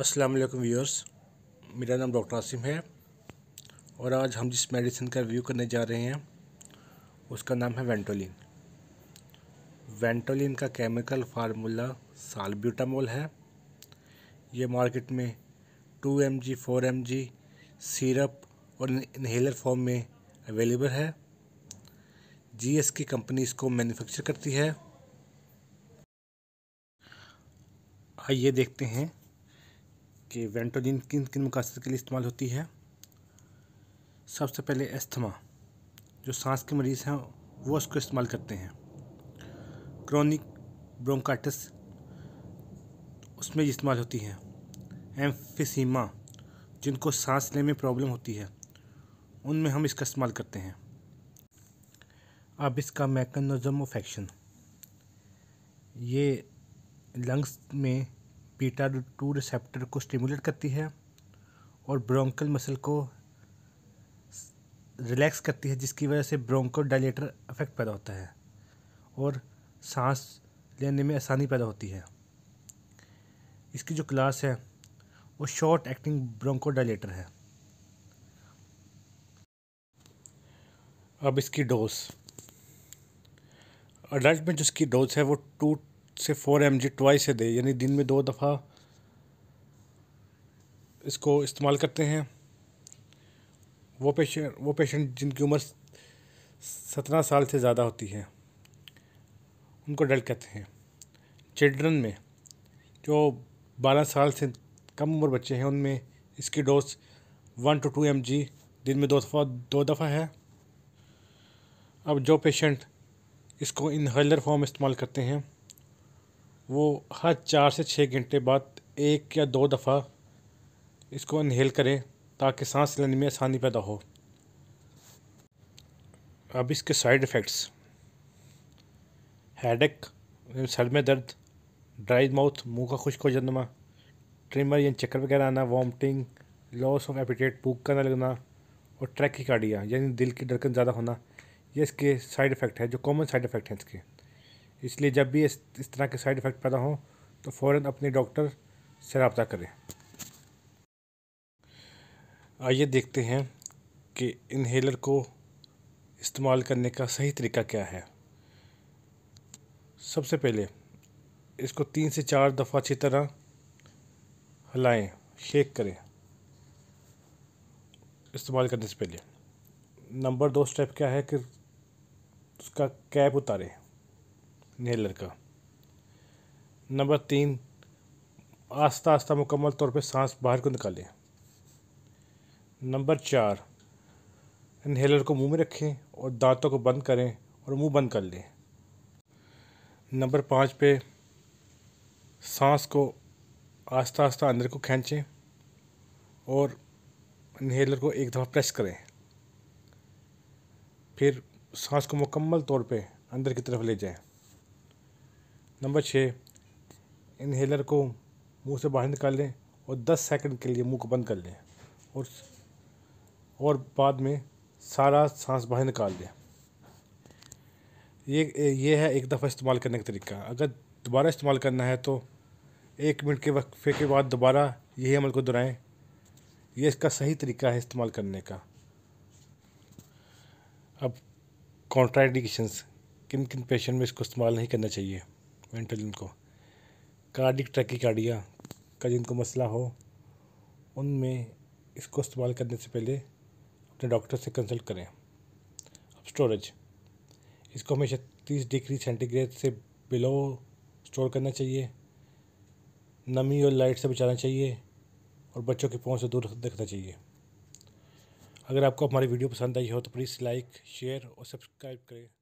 अस्सलाम वालेकुम व्यूअर्स मेरा नाम डॉक्टर आसिम है और आज हम जिस मेडिसिन का रिव्यू करने जा रहे हैं उसका नाम है वेंटोलिन वेंटोलिन का केमिकल फार्मूला सालब्यूटामोल है ये मार्केट में two M G four M G syrup और इनहेलर फॉर्म में अवेलेबल है जी एस की कंपनी इसको मैन्युफैक्चर करती है आइए देखते हैं कि वेंटोजिन किन किन मकासद के लिए इस्तेमाल होती है सबसे पहले एस्थमा जो सांस के मरीज़ हैं वो उसको इस्तेमाल करते हैं क्रोनिक ब्रोंकाइटिस उसमें इस्तेमाल होती है एम्फिसीमा जिनको सांस लेने में प्रॉब्लम होती है उनमें हम इसका इस्तेमाल करते हैं अब इसका मैकनज़म ऑफ एक्शन ये लंग्स में बीटा टू रिसेप्टर को स्टिमुलेट करती है और ब्रोंकल मसल को रिलैक्स करती है जिसकी वजह से ब्रोंको डायलेटर इफेक्ट पैदा होता है और सांस लेने में आसानी पैदा होती है इसकी जो क्लास है वो शॉर्ट एक्टिंग ब्रोंको डायलेटर है अब इसकी डोज अडल्ट में जिसकी डोज है वो टू से four M G twice a day यानी दिन में दो दफ़ा इसको इस्तेमाल करते हैं वो पेशेंट वो पेशेंट जिनकी उम्र सत्रह साल से ज़्यादा होती है उनको डल्ट कहते हैं चिल्ड्रन में जो बारह साल से कम उम्र बच्चे हैं उनमें इसकी dose one two two M G दिन में दो दफ़ा दो दफ़ा है अब जो पेशेंट इसको इनहेलर फॉर्म इस्तेमाल करते हैं वो हर चार से छः घंटे बाद एक या दो दफ़ा इसको इनहेल करें ताकि सांस लेने में आसानी पैदा हो अब इसके साइड इफ़ेक्ट्स हेडेक सर में दर्द ड्राई माउथ मुंह का खुश्क हो जाना ट्रिमर या चक्कर वगैरह आना वॉमटिंग लॉस ऑफ एपिटेट भूख का ना लगना और ट्रैक की काडिया यानी दिल की धड़कन ज़्यादा होना ये इसके साइड इफ़ेक्ट है जो कॉमन साइड इफ़ेक्ट हैं इसके इसलिए जब भी इस, तरह के साइड इफ़ेक्ट पैदा हों तो फ़ौर अपने डॉक्टर से रबता करें आइए देखते हैं कि इन्हेलर को इस्तेमाल करने का सही तरीका क्या है सबसे पहले इसको तीन से चार दफ़ा अच्छी तरह हलाएं शेक करें इस्तेमाल करने से पहले नंबर दो स्टेप क्या है कि उसका कैप उतारें नेलर का नंबर तीन आस्ता आस्ता मुकम्मल तौर पर सांस बाहर को निकालें नंबर चार इन्हेलर को मुंह में रखें और दांतों को बंद करें और मुंह बंद कर लें नंबर पाँच पे सांस को आस्ता आस्ता अंदर को खींचें और इन्हेलर को एक दफ़ा प्रेस करें फिर सांस को मुकम्मल तौर पे अंदर की तरफ ले जाएं नंबर छः इन्हेलर को मुंह से बाहर निकाल लें और दस सेकंड के लिए मुंह को बंद कर लें और और बाद में सारा सांस बाहर निकाल लें ये ये है एक दफ़ा इस्तेमाल करने का तरीका अगर दोबारा इस्तेमाल करना है तो एक मिनट के वक्फे के बाद दोबारा यही अमल को दोहराएं ये इसका सही तरीका है इस्तेमाल करने का अब कॉन्ट्राडिक्शंस किन किन पेशेंट में इसको इस्तेमाल नहीं करना चाहिए वेंट्रल को कार्डिक ट्रैकिकार्डिया का जिनको मसला हो उनमें इसको इस्तेमाल करने से पहले अपने डॉक्टर से कंसल्ट करें अब स्टोरेज इसको हमेशा तीस डिग्री सेंटीग्रेड से बिलो स्टोर करना चाहिए नमी और लाइट से बचाना चाहिए और बच्चों के पहुंच से दूर रखना चाहिए अगर आपको हमारी वीडियो पसंद आई हो तो प्लीज़ लाइक शेयर और सब्सक्राइब करें